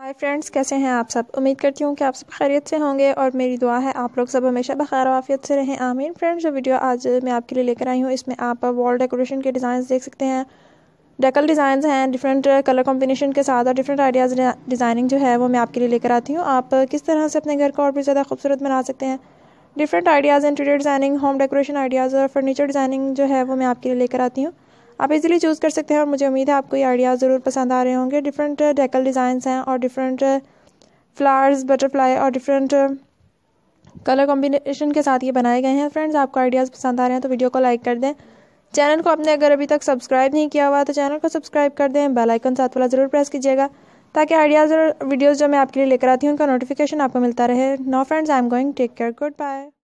hi friends कैसे हैं आप सब उम्मीद करती हूँ कि आप सब खैरियत से होंगे और मेरी दुआ है आप लोग सब हमेशा बखैर वाफियत से रहें आमीन फ्रेंड्स जो वीडियो आज मैं आपके लिए लेकर आई हूँ इसमें आप वॉल डेकोरेशन के डिजाइन देख सकते हैं डेकल डिजाइन हैं डिफरेंट कलर कॉम्बिनेशन के साथ और डिफरेंट आइडियाज़ डिज़ाइनिंग जो है वो मैं आपके लिए लेकर आती हूँ आप किस तरह से अपने घर को और भी ज़्यादा खूबसूरत बना सकते हैं different ideas interior designing home decoration ideas और फर्नीचर डिज़ाइनिंग जो है वो मैं आपके लिए लेकर आती हूँ आप इजीली चूज़ कर सकते हैं और मुझे उम्मीद है आपको ये आइडियाज़ ज़रूर पसंद आ रहे होंगे डिफरेंट डेकल डिज़ाइंस हैं और डिफरेंट फ्लावर्स बटरफ्लाई और डिफरेंट कलर कॉम्बिनेशन के साथ ये बनाए गए हैं फ्रेंड्स आपको आइडियाज़ पसंद आ रहे हैं तो वीडियो को लाइक कर दें चैनल को आपने अगर अभी तक सब्सक्राइब नहीं किया हुआ तो चैनल को सब्सक्राइब कर दें बेल आइकन साथ वाला ज़रूर प्रेस कीजिएगा ताकि आइडियाज़ और वीडियोज़ जो मैं आपके लिए लेकर आती हूँ उनका नोटिफिकेशन आपको मिलता रहे no friends I am going take care good bye